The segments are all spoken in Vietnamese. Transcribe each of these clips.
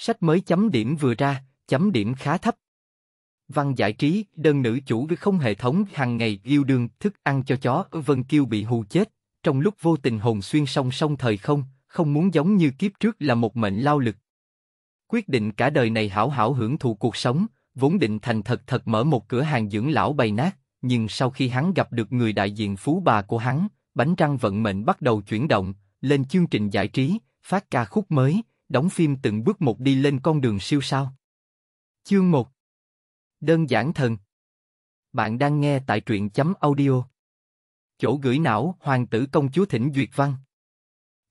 Sách mới chấm điểm vừa ra, chấm điểm khá thấp. Văn giải trí, đơn nữ chủ với không hệ thống hàng ngày yêu đường thức ăn cho chó, Vân kêu bị hù chết. Trong lúc vô tình hồn xuyên song song thời không, không muốn giống như kiếp trước là một mệnh lao lực. Quyết định cả đời này hảo hảo hưởng thụ cuộc sống, vốn định thành thật thật mở một cửa hàng dưỡng lão bày nát, nhưng sau khi hắn gặp được người đại diện phú bà của hắn, bánh răng vận mệnh bắt đầu chuyển động, lên chương trình giải trí, phát ca khúc mới, đóng phim từng bước một đi lên con đường siêu sao. Chương 1 Đơn giản thần Bạn đang nghe tại truyện chấm audio. Chỗ gửi não Hoàng tử công chúa Thỉnh Duyệt Văn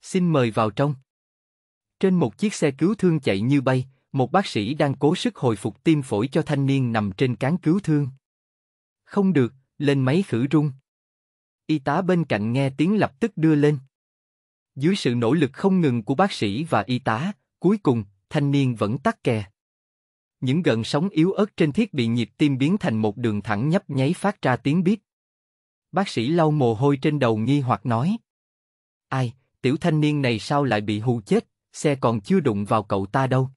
Xin mời vào trong. Trên một chiếc xe cứu thương chạy như bay, một bác sĩ đang cố sức hồi phục tim phổi cho thanh niên nằm trên cán cứu thương. Không được, lên máy khử rung. Y tá bên cạnh nghe tiếng lập tức đưa lên. Dưới sự nỗ lực không ngừng của bác sĩ và y tá, cuối cùng, thanh niên vẫn tắt kè. Những gợn sóng yếu ớt trên thiết bị nhịp tim biến thành một đường thẳng nhấp nháy phát ra tiếng bíp. Bác sĩ lau mồ hôi trên đầu nghi hoặc nói. Ai, tiểu thanh niên này sao lại bị hù chết, xe còn chưa đụng vào cậu ta đâu.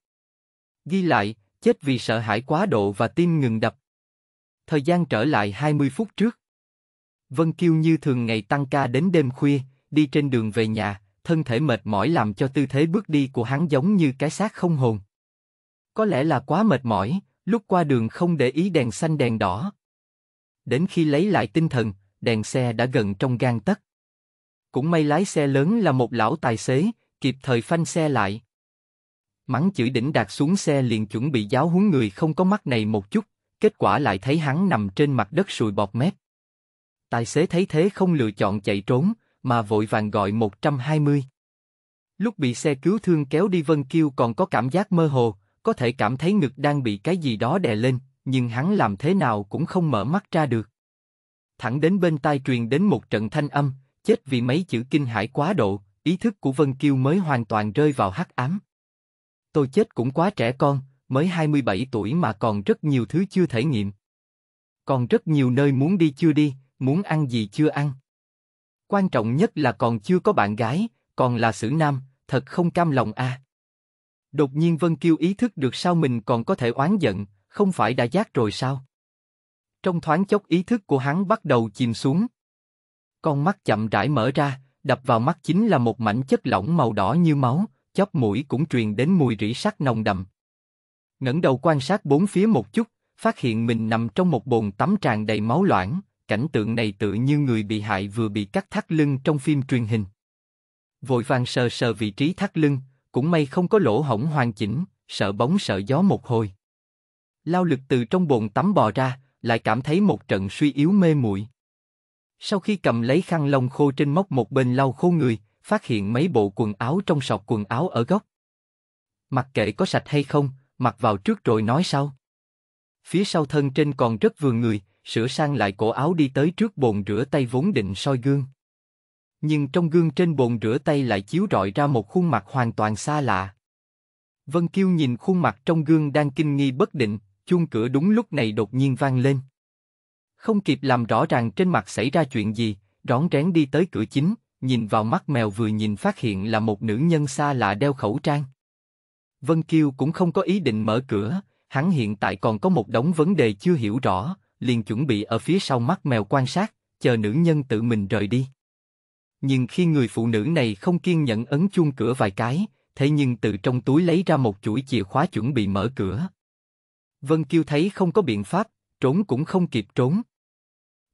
Ghi lại, chết vì sợ hãi quá độ và tim ngừng đập. Thời gian trở lại 20 phút trước. Vân Kiêu như thường ngày tăng ca đến đêm khuya, đi trên đường về nhà, thân thể mệt mỏi làm cho tư thế bước đi của hắn giống như cái xác không hồn. Có lẽ là quá mệt mỏi, lúc qua đường không để ý đèn xanh đèn đỏ. Đến khi lấy lại tinh thần, đèn xe đã gần trong gang tấc. Cũng may lái xe lớn là một lão tài xế, kịp thời phanh xe lại. Mắng chửi đỉnh đạt xuống xe liền chuẩn bị giáo huấn người không có mắt này một chút, kết quả lại thấy hắn nằm trên mặt đất sùi bọt mép. Tài xế thấy thế không lựa chọn chạy trốn, mà vội vàng gọi 120. Lúc bị xe cứu thương kéo đi Vân Kiêu còn có cảm giác mơ hồ, có thể cảm thấy ngực đang bị cái gì đó đè lên, nhưng hắn làm thế nào cũng không mở mắt ra được. Thẳng đến bên tai truyền đến một trận thanh âm, chết vì mấy chữ kinh hãi quá độ, ý thức của Vân Kiêu mới hoàn toàn rơi vào hắc ám. Tôi chết cũng quá trẻ con, mới 27 tuổi mà còn rất nhiều thứ chưa thể nghiệm. Còn rất nhiều nơi muốn đi chưa đi, muốn ăn gì chưa ăn. Quan trọng nhất là còn chưa có bạn gái, còn là xử nam, thật không cam lòng à. Đột nhiên Vân Kiêu ý thức được sao mình còn có thể oán giận, không phải đã giác rồi sao? Trong thoáng chốc ý thức của hắn bắt đầu chìm xuống. Con mắt chậm rãi mở ra, đập vào mắt chính là một mảnh chất lỏng màu đỏ như máu, chóp mũi cũng truyền đến mùi rỉ sắt nồng đậm. ngẩng đầu quan sát bốn phía một chút, phát hiện mình nằm trong một bồn tắm tràn đầy máu loãng, cảnh tượng này tự như người bị hại vừa bị cắt thắt lưng trong phim truyền hình. Vội vàng sờ sờ vị trí thắt lưng, cũng may không có lỗ hổng hoàn chỉnh, sợ bóng sợ gió một hồi. Lao lực từ trong bồn tắm bò ra, lại cảm thấy một trận suy yếu mê muội. Sau khi cầm lấy khăn lông khô trên móc một bên lau khô người, phát hiện mấy bộ quần áo trong sọt quần áo ở góc. Mặc kệ có sạch hay không, mặc vào trước rồi nói sau. Phía sau thân trên còn rất vừa người, sửa sang lại cổ áo đi tới trước bồn rửa tay vốn định soi gương. Nhưng trong gương trên bồn rửa tay lại chiếu rọi ra một khuôn mặt hoàn toàn xa lạ. Vân Kiêu nhìn khuôn mặt trong gương đang kinh nghi bất định, chuông cửa đúng lúc này đột nhiên vang lên. Không kịp làm rõ ràng trên mặt xảy ra chuyện gì, rón rén đi tới cửa chính, nhìn vào mắt mèo vừa nhìn phát hiện là một nữ nhân xa lạ đeo khẩu trang. Vân Kiêu cũng không có ý định mở cửa, hắn hiện tại còn có một đống vấn đề chưa hiểu rõ, liền chuẩn bị ở phía sau mắt mèo quan sát, chờ nữ nhân tự mình rời đi. Nhưng khi người phụ nữ này không kiên nhẫn ấn chuông cửa vài cái, thế nhưng từ trong túi lấy ra một chuỗi chìa khóa chuẩn bị mở cửa. Vân Kiêu thấy không có biện pháp, trốn cũng không kịp trốn.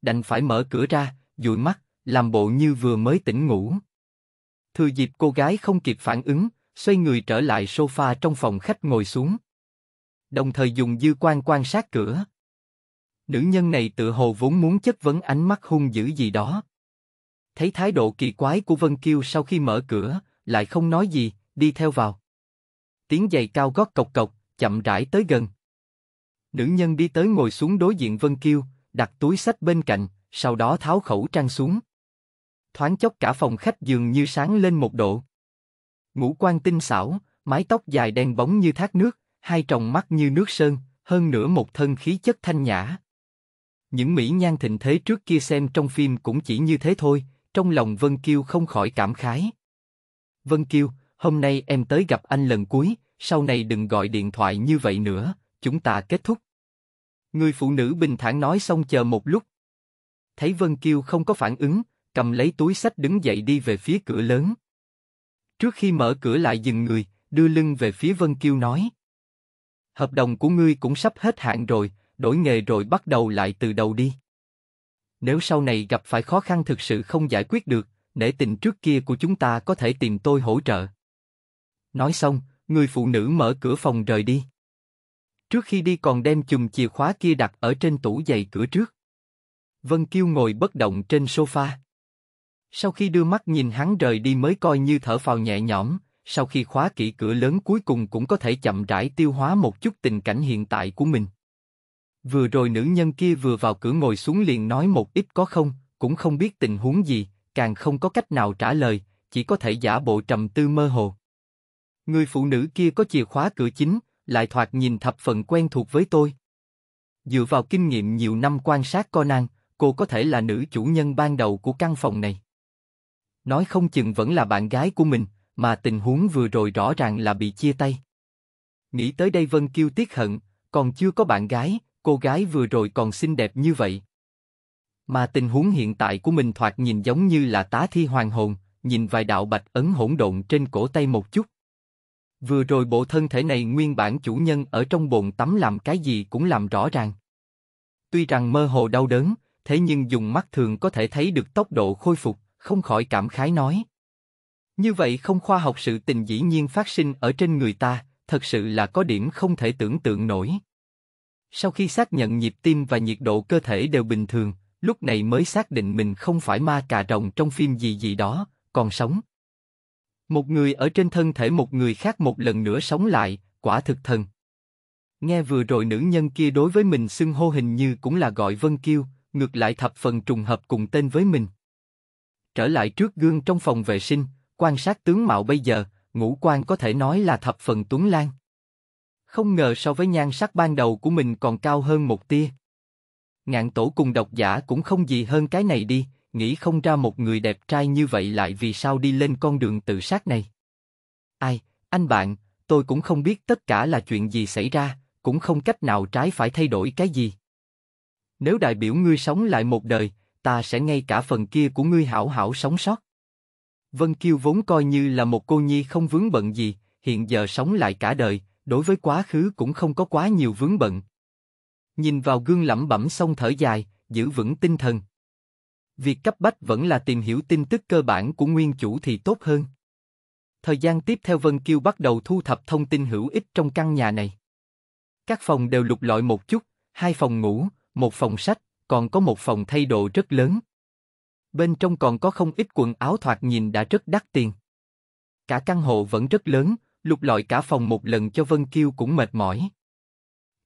Đành phải mở cửa ra, dụi mắt, làm bộ như vừa mới tỉnh ngủ. Thừa dịp cô gái không kịp phản ứng, xoay người trở lại sofa trong phòng khách ngồi xuống. Đồng thời dùng dư quan quan sát cửa. Nữ nhân này tự hồ vốn muốn chất vấn ánh mắt hung dữ gì đó. Thấy thái độ kỳ quái của Vân Kiêu sau khi mở cửa, lại không nói gì, đi theo vào. Tiếng giày cao gót cộc cộc, chậm rãi tới gần. Nữ nhân đi tới ngồi xuống đối diện Vân Kiêu, đặt túi sách bên cạnh, sau đó tháo khẩu trang xuống. Thoáng chốc cả phòng khách dường như sáng lên một độ. Ngũ quan tinh xảo, mái tóc dài đen bóng như thác nước, hai tròng mắt như nước sơn, hơn nữa một thân khí chất thanh nhã. Những mỹ nhan thịnh thế trước kia xem trong phim cũng chỉ như thế thôi, trong lòng Vân Kiêu không khỏi cảm khái. Vân Kiêu, hôm nay em tới gặp anh lần cuối, sau này đừng gọi điện thoại như vậy nữa, chúng ta kết thúc. Người phụ nữ bình thản nói xong chờ một lúc. Thấy Vân Kiêu không có phản ứng, cầm lấy túi sách đứng dậy đi về phía cửa lớn. Trước khi mở cửa lại dừng người, đưa lưng về phía Vân Kiêu nói. Hợp đồng của ngươi cũng sắp hết hạn rồi, đổi nghề rồi bắt đầu lại từ đầu đi. Nếu sau này gặp phải khó khăn thực sự không giải quyết được, nể tình trước kia của chúng ta có thể tìm tôi hỗ trợ. Nói xong, người phụ nữ mở cửa phòng rời đi. Trước khi đi còn đem chùm chìa khóa kia đặt ở trên tủ giày cửa trước. Vân Kiêu ngồi bất động trên sofa. Sau khi đưa mắt nhìn hắn rời đi mới coi như thở phào nhẹ nhõm, sau khi khóa kỹ cửa lớn cuối cùng cũng có thể chậm rãi tiêu hóa một chút tình cảnh hiện tại của mình. Vừa rồi nữ nhân kia vừa vào cửa ngồi xuống liền nói một ít có không, cũng không biết tình huống gì, càng không có cách nào trả lời, chỉ có thể giả bộ trầm tư mơ hồ. Người phụ nữ kia có chìa khóa cửa chính, lại thoạt nhìn thập phần quen thuộc với tôi. Dựa vào kinh nghiệm nhiều năm quan sát co Conan, cô có thể là nữ chủ nhân ban đầu của căn phòng này. Nói không chừng vẫn là bạn gái của mình, mà tình huống vừa rồi rõ ràng là bị chia tay. Nghĩ tới đây Vân Kiêu tiếc hận, còn chưa có bạn gái, cô gái vừa rồi còn xinh đẹp như vậy. Mà tình huống hiện tại của mình thoạt nhìn giống như là tá thi hoàng hồn, nhìn vài đạo bạch ấn hỗn độn trên cổ tay một chút. Vừa rồi bộ thân thể này nguyên bản chủ nhân ở trong bồn tắm làm cái gì cũng làm rõ ràng. Tuy rằng mơ hồ đau đớn, thế nhưng dùng mắt thường có thể thấy được tốc độ khôi phục, không khỏi cảm khái nói. Như vậy không khoa học sự tình dĩ nhiên phát sinh ở trên người ta, thật sự là có điểm không thể tưởng tượng nổi. Sau khi xác nhận nhịp tim và nhiệt độ cơ thể đều bình thường, lúc này mới xác định mình không phải ma cà rồng trong phim gì gì đó, còn sống. Một người ở trên thân thể một người khác một lần nữa sống lại, quả thực thần. Nghe vừa rồi nữ nhân kia đối với mình xưng hô hình như cũng là gọi Vân Kiêu, ngược lại thập phần trùng hợp cùng tên với mình. Trở lại trước gương trong phòng vệ sinh, quan sát tướng mạo bây giờ, ngũ quan có thể nói là thập phần tuấn lang không ngờ so với nhan sắc ban đầu của mình còn cao hơn một tia. Ngạn tổ cùng độc giả cũng không gì hơn cái này đi, nghĩ không ra một người đẹp trai như vậy lại vì sao đi lên con đường tự sát này. Ai, anh bạn, tôi cũng không biết tất cả là chuyện gì xảy ra, cũng không cách nào trái phải thay đổi cái gì. Nếu đại biểu ngươi sống lại một đời, ta sẽ ngay cả phần kia của ngươi hảo hảo sống sót. Vân Kiêu vốn coi như là một cô nhi không vướng bận gì, hiện giờ sống lại cả đời, đối với quá khứ cũng không có quá nhiều vướng bận. Nhìn vào gương lẩm bẩm xong thở dài, giữ vững tinh thần. Việc cấp bách vẫn là tìm hiểu tin tức cơ bản của nguyên chủ thì tốt hơn. Thời gian tiếp theo Vân Kiêu bắt đầu thu thập thông tin hữu ích trong căn nhà này. Các phòng đều lục lọi một chút, hai phòng ngủ, một phòng sách, còn có một phòng thay đồ rất lớn. Bên trong còn có không ít quần áo thoạt nhìn đã rất đắt tiền. Cả căn hộ vẫn rất lớn, lục lọi cả phòng một lần cho Vân Kiêu cũng mệt mỏi.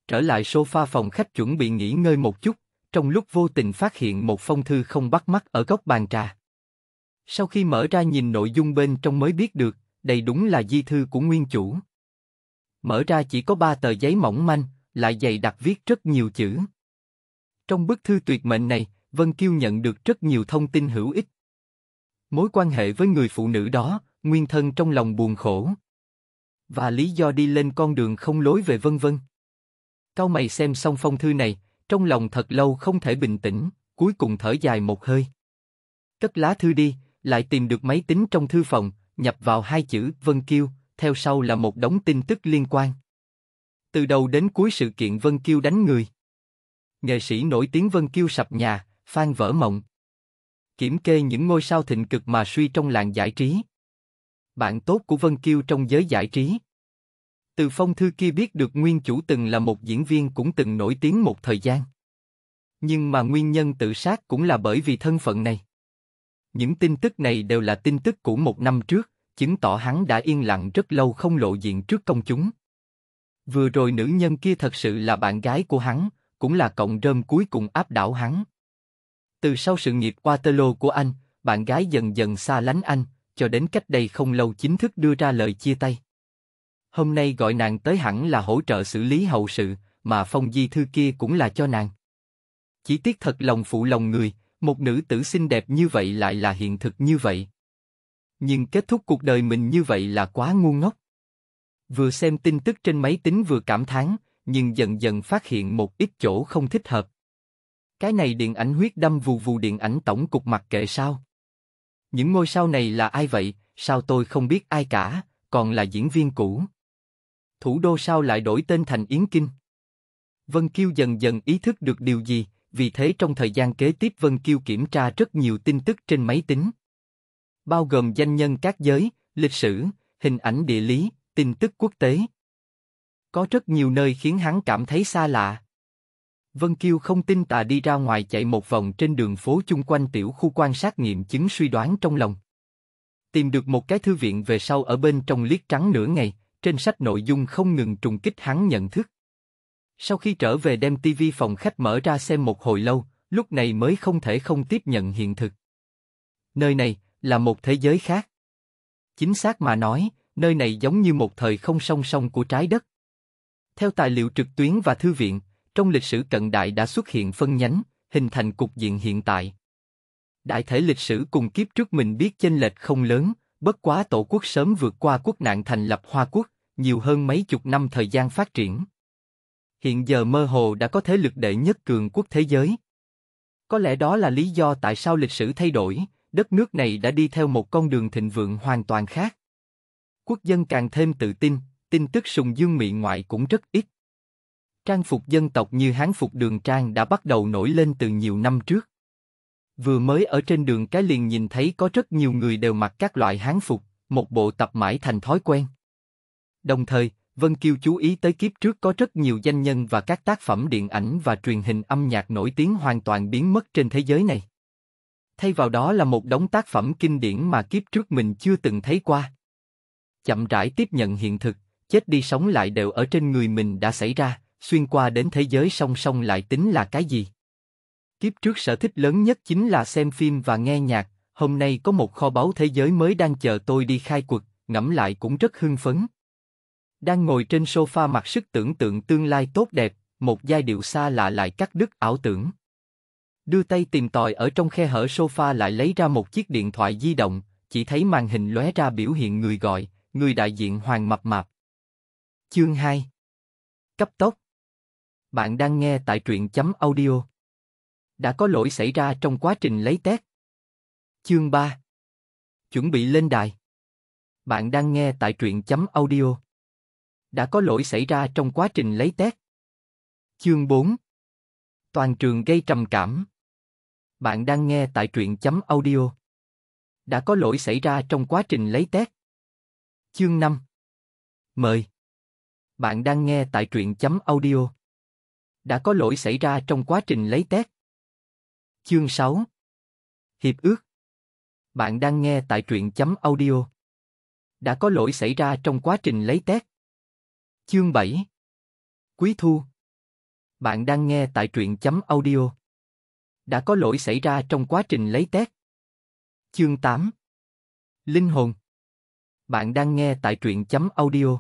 Trở lại sofa phòng khách chuẩn bị nghỉ ngơi một chút, trong lúc vô tình phát hiện một phong thư không bắt mắt ở góc bàn trà. Sau khi mở ra nhìn nội dung bên trong mới biết được, đây đúng là di thư của nguyên chủ. Mở ra chỉ có ba tờ giấy mỏng manh, lại dày đặc viết rất nhiều chữ. Trong bức thư tuyệt mệnh này, Vân Kiêu nhận được rất nhiều thông tin hữu ích. Mối quan hệ với người phụ nữ đó, nguyên thân trong lòng buồn khổ và lý do đi lên con đường không lối về vân vân. Cao mày xem xong phong thư này, trong lòng thật lâu không thể bình tĩnh, cuối cùng thở dài một hơi. Cất lá thư đi, lại tìm được máy tính trong thư phòng, nhập vào hai chữ Vân Kiêu, theo sau là một đống tin tức liên quan. Từ đầu đến cuối sự kiện Vân Kiêu đánh người. Nghệ sĩ nổi tiếng Vân Kiêu sập nhà, phan vỡ mộng. Kiểm kê những ngôi sao thịnh cực mà suy trong làng giải trí bạn tốt của Vân Kiêu trong giới giải trí. Từ phong thư kia biết được nguyên chủ từng là một diễn viên cũng từng nổi tiếng một thời gian. Nhưng mà nguyên nhân tự sát cũng là bởi vì thân phận này. Những tin tức này đều là tin tức của một năm trước, chứng tỏ hắn đã yên lặng rất lâu không lộ diện trước công chúng. Vừa rồi nữ nhân kia thật sự là bạn gái của hắn, cũng là cộng rơm cuối cùng áp đảo hắn. Từ sau sự nghiệp Waterloo của anh, bạn gái dần dần xa lánh anh, cho đến cách đây không lâu chính thức đưa ra lời chia tay. Hôm nay gọi nàng tới hẳn là hỗ trợ xử lý hậu sự, mà phong di thư kia cũng là cho nàng. Chỉ tiếc thật lòng phụ lòng người, một nữ tử xinh đẹp như vậy lại là hiện thực như vậy. Nhưng kết thúc cuộc đời mình như vậy là quá ngu ngốc. Vừa xem tin tức trên máy tính vừa cảm thán, nhưng dần dần phát hiện một ít chỗ không thích hợp. Cái này điện ảnh huyết đâm vù vù điện ảnh tổng cục mặt kệ sao? Những ngôi sao này là ai vậy, sao tôi không biết ai cả, còn là diễn viên cũ. Thủ đô sao lại đổi tên thành Yến Kinh? Vân Kiêu dần dần ý thức được điều gì, vì thế trong thời gian kế tiếp Vân Kiêu kiểm tra rất nhiều tin tức trên máy tính. Bao gồm danh nhân các giới, lịch sử, hình ảnh địa lý, tin tức quốc tế. Có rất nhiều nơi khiến hắn cảm thấy xa lạ. Vân Kiêu không tin tà đi ra ngoài chạy một vòng trên đường phố chung quanh tiểu khu quan sát nghiệm chứng suy đoán trong lòng. Tìm được một cái thư viện về sau ở bên trong liếc trắng nửa ngày, trên sách nội dung không ngừng trùng kích hắn nhận thức. Sau khi trở về đem tivi phòng khách mở ra xem một hồi lâu, lúc này mới không thể không tiếp nhận hiện thực. Nơi này là một thế giới khác. Chính xác mà nói, nơi này giống như một thời không song song của trái đất. Theo tài liệu trực tuyến và thư viện, trong lịch sử cận đại đã xuất hiện phân nhánh, hình thành cục diện hiện tại. Đại thể lịch sử cùng kiếp trước mình biết chênh lệch không lớn, bất quá tổ quốc sớm vượt qua quốc nạn thành lập Hoa quốc, nhiều hơn mấy chục năm thời gian phát triển. Hiện giờ mơ hồ đã có thế lực đệ nhất cường quốc thế giới. Có lẽ đó là lý do tại sao lịch sử thay đổi, đất nước này đã đi theo một con đường thịnh vượng hoàn toàn khác. Quốc dân càng thêm tự tin, tin tức sùng dương miệng ngoại cũng rất ít. Trang phục dân tộc như Hán phục đường trang đã bắt đầu nổi lên từ nhiều năm trước. Vừa mới ở trên đường cái liền nhìn thấy có rất nhiều người đều mặc các loại Hán phục, một bộ tập mãi thành thói quen. Đồng thời, Vân Kiêu chú ý tới kiếp trước có rất nhiều danh nhân và các tác phẩm điện ảnh và truyền hình âm nhạc nổi tiếng hoàn toàn biến mất trên thế giới này. Thay vào đó là một đống tác phẩm kinh điển mà kiếp trước mình chưa từng thấy qua. Chậm rãi tiếp nhận hiện thực, chết đi sống lại đều ở trên người mình đã xảy ra, xuyên qua đến thế giới song song lại tính là cái gì? Kiếp trước sở thích lớn nhất chính là xem phim và nghe nhạc, hôm nay có một kho báu thế giới mới đang chờ tôi đi khai quật, ngẫm lại cũng rất hưng phấn. Đang ngồi trên sofa mặc sức tưởng tượng tương lai tốt đẹp, một giai điệu xa lạ lại cắt đứt ảo tưởng. Đưa tay tìm tòi ở trong khe hở sofa lại lấy ra một chiếc điện thoại di động, chỉ thấy màn hình lóe ra biểu hiện người gọi, người đại diện Hoàng Mập Mạp. Chương 2 Cấp tốc bạn đang nghe tại truyện chấm audio. Đã có lỗi xảy ra trong quá trình lấy test. Chương 3 Chuẩn bị lên đài. Bạn đang nghe tại truyện chấm audio. Đã có lỗi xảy ra trong quá trình lấy test. Chương 4 Toàn trường gây trầm cảm. Bạn đang nghe tại truyện chấm audio. Đã có lỗi xảy ra trong quá trình lấy test. Chương 5 Mời. Bạn đang nghe tại truyện chấm audio đã có lỗi xảy ra trong quá trình lấy test. Chương 6 Hiệp ước Bạn đang nghe tại truyện chấm audio. Đã có lỗi xảy ra trong quá trình lấy test. Chương 7 Quý thu Bạn đang nghe tại truyện chấm audio. Đã có lỗi xảy ra trong quá trình lấy test. Chương 8 Linh hồn Bạn đang nghe tại truyện chấm audio.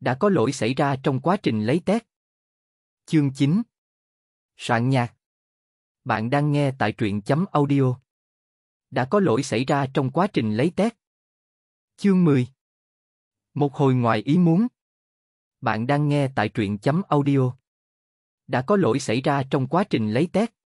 Đã có lỗi xảy ra trong quá trình lấy test. Chương 9 Soạn nhạc Bạn đang nghe tại truyện chấm audio. Đã có lỗi xảy ra trong quá trình lấy test. Chương 10 Một hồi ngoài ý muốn. Bạn đang nghe tại truyện chấm audio. Đã có lỗi xảy ra trong quá trình lấy test.